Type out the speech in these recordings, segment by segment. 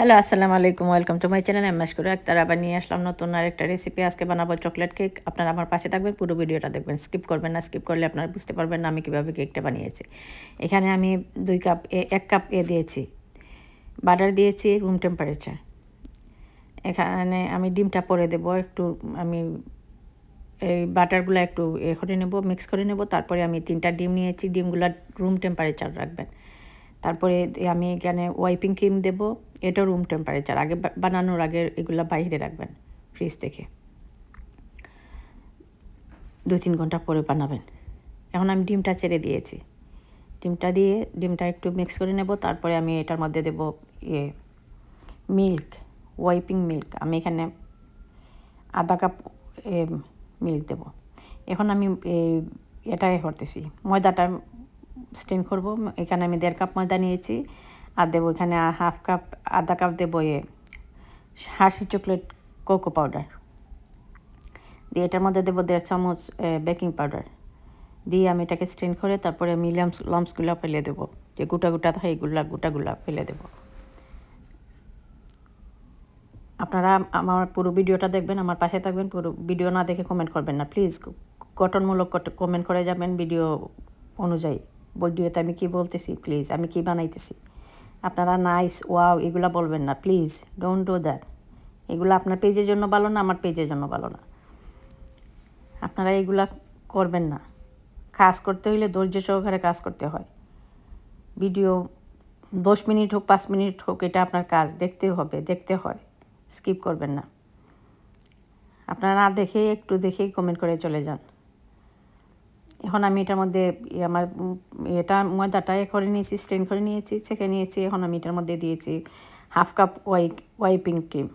Hello আসসালামু আলাইকুম welcome to my channel M S করে আক্তার আবার নিয়ে আসলাম নতুন আর একটা রেসিপি আজকে বানাবো চকলেট কেক আপনারা আমার পাশে থাকবেন পুরো ভিডিওটা দেখবেন স্কিপ করবেন না স্কিপ করলে আপনারা বুঝতে পারবেন না আমি কীভাবে কেকটা বানিয়েছি এখানে আমি দুই কাপ এ এক কাপ এ দিয়েছি বাটার দিয়েছি রুম টেম্পারেচার এখানে আমি ডিমটা পরে দেব একটু আমি এই বাটারগুলো একটু এ করে নেব মিক্স করে নেব তারপরে আমি তিনটা ডিম নিয়েছি ডিমগুলো রুম টেম্পারেচার রাখবেন তারপরে আমি এখানে ওয়াইপিং ক্রিম দেব এটা রুম টেম্পারেচার আগে বানানোর আগে এগুলো বাইরে রাখবেন ফ্রিজ থেকে দু তিন ঘন্টা পরে বানাবেন এখন আমি ডিমটা ছেড়ে দিয়েছি ডিমটা দিয়ে ডিমটা একটু মিক্স করে নেব তারপরে আমি এটার মধ্যে দেব ইয়ে মিল্ক ওয়াইপিং মিল্ক আমি এখানে আধা কাপ মিল্ক দেব এখন আমি এটাই করতেছি ময়দাটা স্টিম করব এখানে আমি দেড় কাপ ময়দা নিয়েছি আর দেবো এখানে হাফ কাপ আধা কাপ দেবো এ হাসি চকলেট কোকো পাউডার দিয়ে এটার মধ্যে দেবো দেড় চামচ বেকিং পাউডার দিয়ে আমি এটাকে স্টেন করে তারপরে আমি লামস লামসগুলো ফেলে দেবো যে গোটা গোটা হয় এগুলা গোটাগুলা ফেলে দেবো আপনারা আমার পুরো ভিডিওটা দেখবেন আমার পাশে থাকবেন পুরো ভিডিও না দেখে কমেন্ট করবেন না প্লিজ গঠনমূলক কমেন্ট করে যাবেন ভিডিও অনুযায়ী ভিডিওতে আমি কি বলতেছি প্লিজ আমি কি বানাইতেছি আপনারা নাইস ওয়াও এগুলা বলবেন না প্লিজ ডোন্ট ডো দ্যাট এগুলো আপনার পেজের জন্য ভালো না আমার পেজের জন্য ভালো না আপনারা এগুলা করবেন না কাজ করতে হইলে ধৈর্য সহকারে কাজ করতে হয় ভিডিও দশ মিনিট হোক পাঁচ মিনিট হোক এটা আপনার কাজ দেখতে হবে দেখতে হয় স্কিপ করবেন না আপনারা না দেখে একটু দেখেই কমেন্ট করে চলে যান এখন আমি এটার মধ্যে ইয়ে আমার এটা ময়দাটা এ করে নিয়েছি স্ট্রেন করে নিয়েছি ছেঁকে নিয়েছি এখন আমি এটার মধ্যে দিয়েছি হাফ কাপ ওয়াই ওয়াইপিং ক্রিম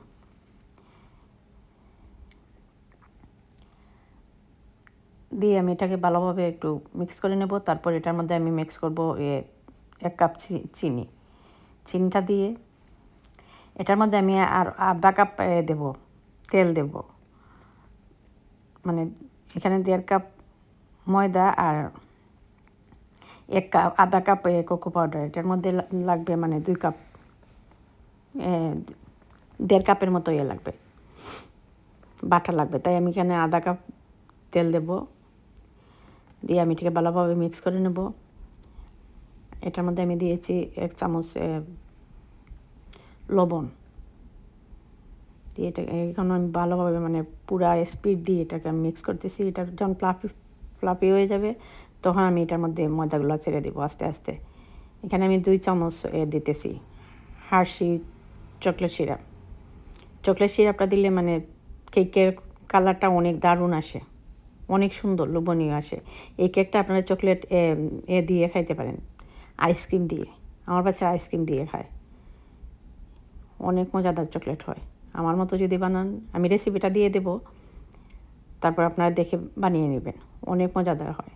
দিয়ে আমি এটাকে ভালোভাবে একটু মিক্স করে নেব তারপর এটার মধ্যে আমি মিক্স করব এক কাপ চিনি চিনিটা দিয়ে এটার মধ্যে আমি আর আধা কাপ দেব তেল দেব মানে এখানে দেড় কাপ ময়দা আর এক কাপ আধা কাপ কোকো পাউডার এটার মধ্যে লাগবে মানে দুই কাপ দেড় কাপের মতো ইয়ে লাগবে বাটা লাগবে তাই আমি এখানে আধা কাপ তেল দেব দিয়ে আমি এটাকে ভালোভাবে মিক্স করে নেব এটার মধ্যে আমি দিয়েছি এক চামচ লবণ দিয়ে এটা এখন আমি ভালোভাবে মানে পুরা স্পিড দিয়ে এটাকে মিক্স করতেছি এটা যখন প্লাফি ফ্লাপি হয়ে যাবে তখন আমি এটার মধ্যে মজাগুলো ছেড়ে দেবো আস্তে আস্তে এখানে আমি দুই চামচ এ দিতেছি হার্সি চকলেট সিরাপ চকলেট সিরাপটা দিলে মানে কেকের কালারটা অনেক দারুণ আসে অনেক সুন্দর লোভনীয় আসে এই কেকটা আপনারা চকলেট এ দিয়ে খাইতে পারেন আইসক্রিম দিয়ে আমার বাচ্চা আইসক্রিম দিয়ে খায় অনেক মজাদার চকলেট হয় আমার মতো যদি বানান আমি রেসিপিটা দিয়ে দেব তারপর আপনারা দেখে বানিয়ে নেবেন অনেক মজাদার হয়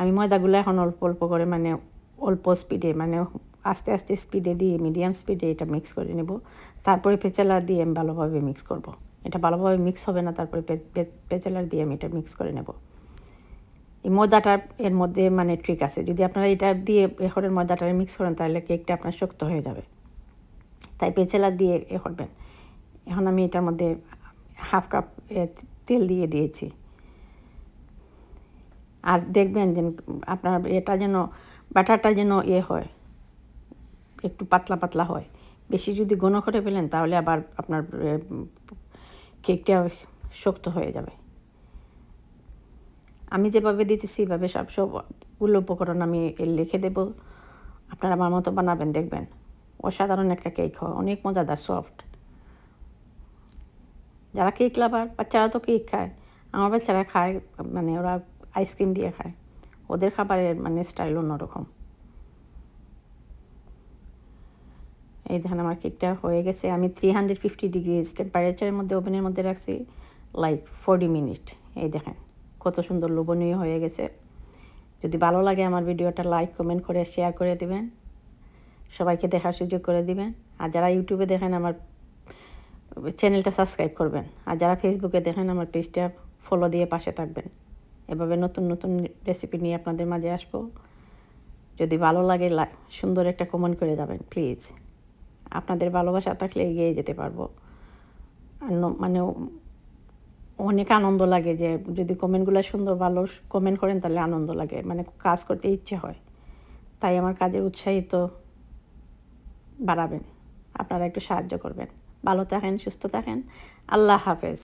আমি ময়দাগুলো এখন অল্প অল্প করে মানে অল্প স্পিডে মানে আস্তে আস্তে স্পিডে দিয়ে মিডিয়াম স্পিডে এটা মিক্স করে নেব তারপরে পেঁচালার দিয়ে আমি ভালোভাবে মিক্স করব। এটা ভালোভাবে মিক্স হবে না তারপরে পেঁচেলার দিয়ে আমি এটা মিক্স করে নেব এই ময়দাটা এর মধ্যে মানে ট্রিক আছে যদি আপনারা এটা দিয়ে এখনের ময়দাটা মিক্স করেন তাহলে কেকটা আপনার শক্ত হয়ে যাবে তাই পেঁচালার দিয়ে এ করবেন এখন আমি এটার মধ্যে হাফ কাপ তেল দিয়ে দিয়েছি আর দেখবেন যে আপনার এটা যেন ব্যাটারটা যেন ইয়ে হয় একটু পাতলা পাতলা হয় বেশি যদি গণ করে ফেলেন তাহলে আবার আপনার কেকটা শক্ত হয়ে যাবে আমি যেভাবে দিতেছি এভাবে সব সবগুলো উপকরণ আমি লিখে দেব আপনারা আমার মতো বানাবেন দেখবেন অসাধারণ একটা কেক হয় অনেক মজাদার সফট যারা কেক লাভার বাচ্চারা তো কেক খায় আমার বাচ্চারা খায় মানে ওরা আইসক্রিম দিয়ে খায় ওদের খাবারের মানে স্টাইল অন্যরকম এই দেখেন আমার কেকটা হয়ে গেছে আমি থ্রি হান্ড্রেড ফিফটি ডিগ্রি টেম্পারেচারের মধ্যে ওভেনের মধ্যে রাখছি লাইক ফোরটি মিনিট এই দেখেন কত সুন্দর লোভনীয় হয়ে গেছে যদি ভালো লাগে আমার ভিডিওটা লাইক কমেন্ট করে শেয়ার করে দিবেন সবাইকে দেখার সুযোগ করে দিবেন আর যারা ইউটিউবে দেখেন আমার চ্যানেলটা সাবস্ক্রাইব করবেন আর যারা ফেসবুকে দেখেন আমার পেজটা ফলো দিয়ে পাশে থাকবেন এভাবে নতুন নতুন রেসিপি নিয়ে আপনাদের মাঝে আসবো যদি ভালো লাগে সুন্দর একটা কমেন্ট করে যাবেন প্লিজ আপনাদের ভালোবাসা থাকলে এগিয়ে যেতে পারবো আর মানে অনেক আনন্দ লাগে যে যদি কমেন্টগুলো সুন্দর ভালো কমেন্ট করেন তাহলে আনন্দ লাগে মানে কাজ করতে ইচ্ছে হয় তাই আমার কাজের উৎসাহিত বাড়াবেন আপনারা একটু সাহায্য করবেন ভালো থাকেন সুস্থ থাকেন আল্লাহ হাফেজ